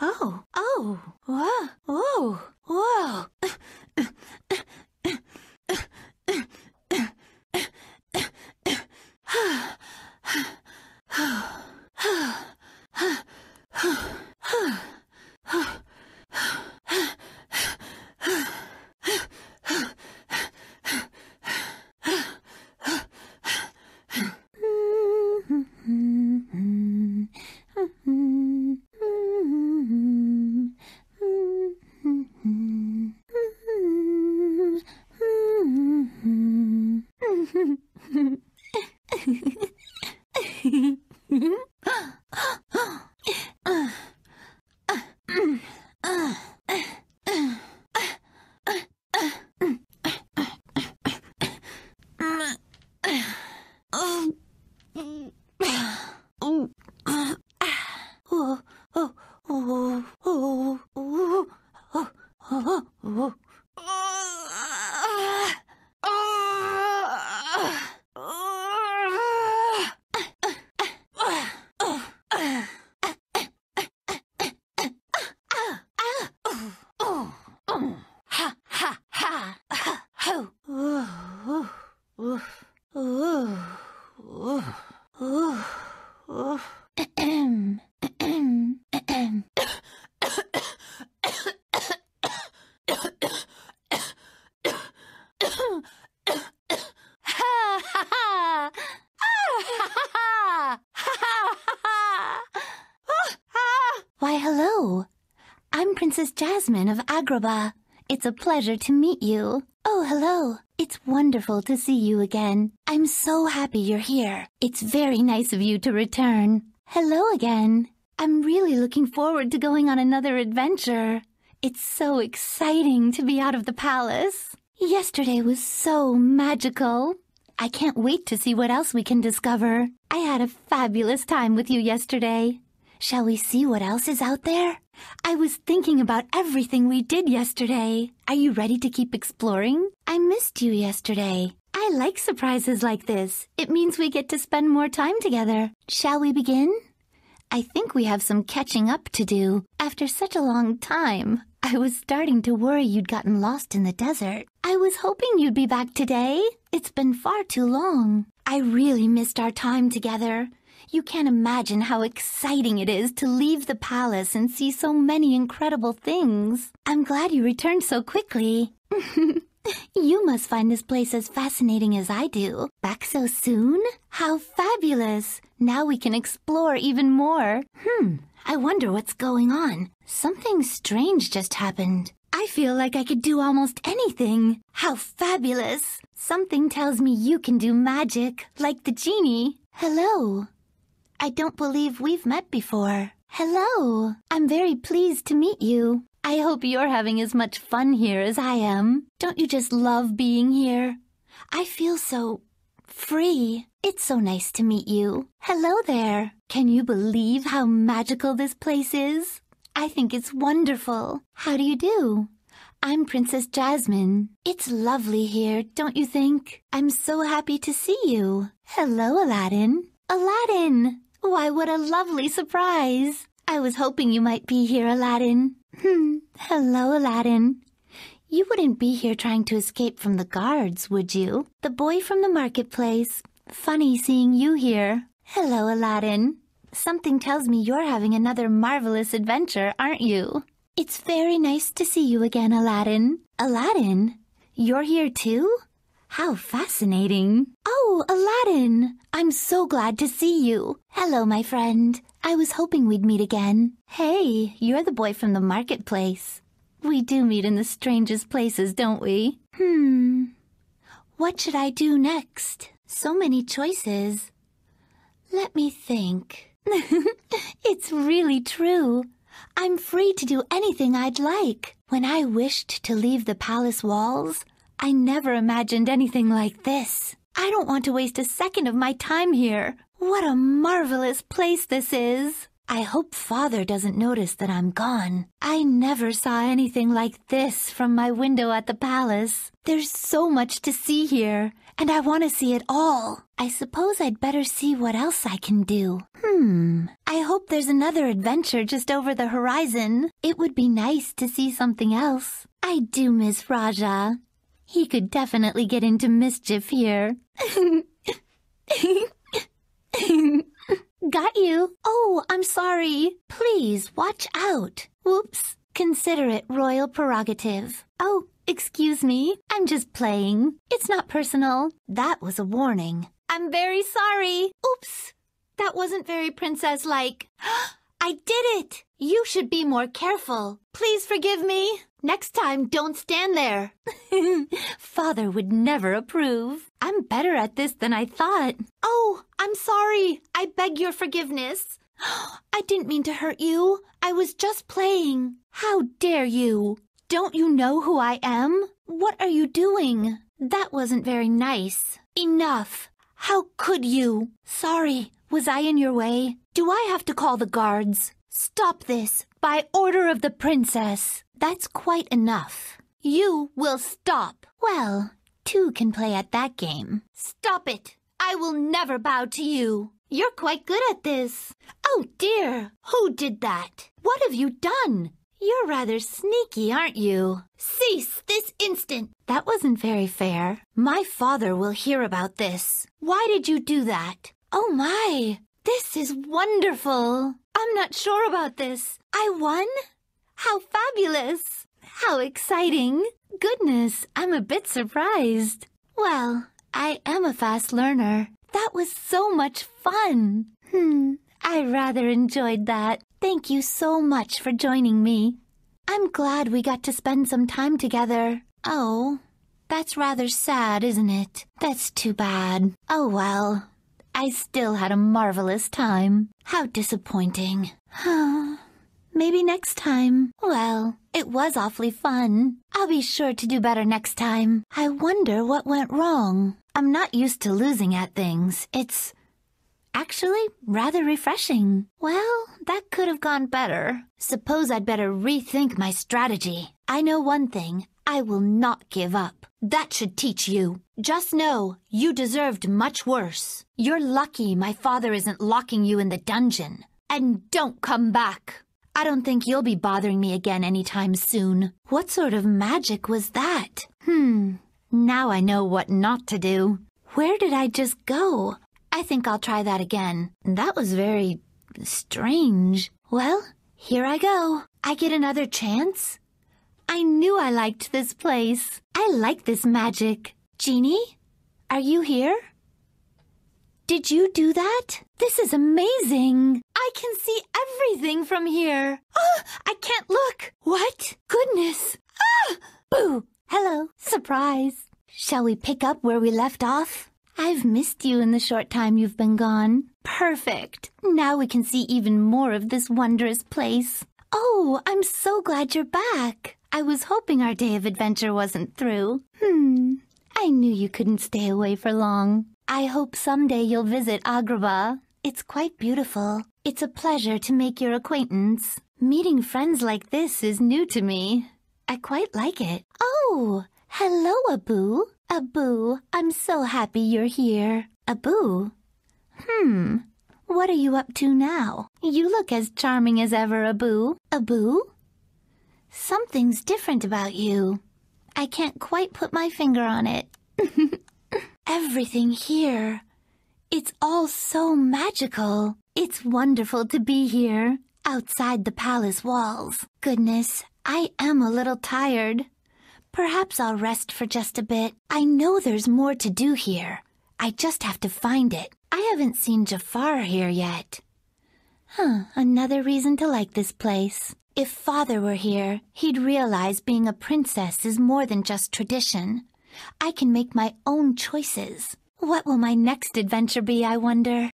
Oh. I'm Princess Jasmine of Agrabah. It's a pleasure to meet you. Oh, hello. It's wonderful to see you again. I'm so happy you're here. It's very nice of you to return. Hello again. I'm really looking forward to going on another adventure. It's so exciting to be out of the palace. Yesterday was so magical. I can't wait to see what else we can discover. I had a fabulous time with you yesterday. Shall we see what else is out there? I was thinking about everything we did yesterday. Are you ready to keep exploring? I missed you yesterday. I like surprises like this. It means we get to spend more time together. Shall we begin? I think we have some catching up to do. After such a long time, I was starting to worry you'd gotten lost in the desert. I was hoping you'd be back today. It's been far too long. I really missed our time together. You can't imagine how exciting it is to leave the palace and see so many incredible things. I'm glad you returned so quickly. you must find this place as fascinating as I do. Back so soon? How fabulous! Now we can explore even more. Hmm, I wonder what's going on. Something strange just happened. I feel like I could do almost anything. How fabulous! Something tells me you can do magic, like the genie. Hello. I don't believe we've met before. Hello. I'm very pleased to meet you. I hope you're having as much fun here as I am. Don't you just love being here? I feel so free. It's so nice to meet you. Hello there. Can you believe how magical this place is? I think it's wonderful. How do you do? I'm Princess Jasmine. It's lovely here, don't you think? I'm so happy to see you. Hello, Aladdin. Aladdin! Why, oh, what a lovely surprise! I was hoping you might be here, Aladdin. Hmm. Hello, Aladdin. You wouldn't be here trying to escape from the guards, would you? The boy from the marketplace. Funny seeing you here. Hello, Aladdin. Something tells me you're having another marvelous adventure, aren't you? It's very nice to see you again, Aladdin. Aladdin? You're here too? How fascinating. Oh, Aladdin! I'm so glad to see you. Hello, my friend. I was hoping we'd meet again. Hey, you're the boy from the marketplace. We do meet in the strangest places, don't we? Hmm. What should I do next? So many choices. Let me think. it's really true. I'm free to do anything I'd like. When I wished to leave the palace walls, I never imagined anything like this. I don't want to waste a second of my time here. What a marvelous place this is. I hope Father doesn't notice that I'm gone. I never saw anything like this from my window at the palace. There's so much to see here, and I want to see it all. I suppose I'd better see what else I can do. Hmm, I hope there's another adventure just over the horizon. It would be nice to see something else. I do miss Raja. He could definitely get into mischief here. Got you. Oh, I'm sorry. Please watch out. Whoops. Consider it royal prerogative. Oh, excuse me. I'm just playing. It's not personal. That was a warning. I'm very sorry. Oops. That wasn't very princess like. I did it! You should be more careful. Please forgive me. Next time, don't stand there. Father would never approve. I'm better at this than I thought. Oh, I'm sorry. I beg your forgiveness. I didn't mean to hurt you. I was just playing. How dare you? Don't you know who I am? What are you doing? That wasn't very nice. Enough. How could you? Sorry. Was I in your way? Do I have to call the guards? Stop this by order of the princess. That's quite enough. You will stop. Well, two can play at that game. Stop it. I will never bow to you. You're quite good at this. Oh dear, who did that? What have you done? You're rather sneaky, aren't you? Cease this instant! That wasn't very fair. My father will hear about this. Why did you do that? Oh my! This is wonderful! I'm not sure about this. I won? How fabulous! How exciting! Goodness, I'm a bit surprised. Well, I am a fast learner. That was so much fun. Hmm, I rather enjoyed that. Thank you so much for joining me. I'm glad we got to spend some time together. Oh, that's rather sad, isn't it? That's too bad. Oh well. I still had a marvelous time. How disappointing. Maybe next time. Well, it was awfully fun. I'll be sure to do better next time. I wonder what went wrong. I'm not used to losing at things. It's actually rather refreshing. Well, that could have gone better. Suppose I'd better rethink my strategy. I know one thing I will not give up. That should teach you. Just know, you deserved much worse. You're lucky my father isn't locking you in the dungeon. And don't come back. I don't think you'll be bothering me again anytime soon. What sort of magic was that? Hmm, now I know what not to do. Where did I just go? I think I'll try that again. That was very... strange. Well, here I go. I get another chance? I knew I liked this place. I like this magic. Genie, are you here? Did you do that? This is amazing. I can see everything from here. Oh, I can't look. What? Goodness. Ah! Boo. Hello. Surprise. Shall we pick up where we left off? I've missed you in the short time you've been gone. Perfect. Now we can see even more of this wondrous place. Oh, I'm so glad you're back. I was hoping our day of adventure wasn't through. Hmm, I knew you couldn't stay away for long. I hope someday you'll visit Agrabah. It's quite beautiful. It's a pleasure to make your acquaintance. Meeting friends like this is new to me. I quite like it. Oh, hello, Abu. Abu, I'm so happy you're here. Abu? Hmm, what are you up to now? You look as charming as ever, Abu. Abu? Something's different about you. I can't quite put my finger on it. Everything here. It's all so magical. It's wonderful to be here, outside the palace walls. Goodness, I am a little tired. Perhaps I'll rest for just a bit. I know there's more to do here. I just have to find it. I haven't seen Jafar here yet. Huh, another reason to like this place. If Father were here, he'd realize being a princess is more than just tradition. I can make my own choices. What will my next adventure be, I wonder?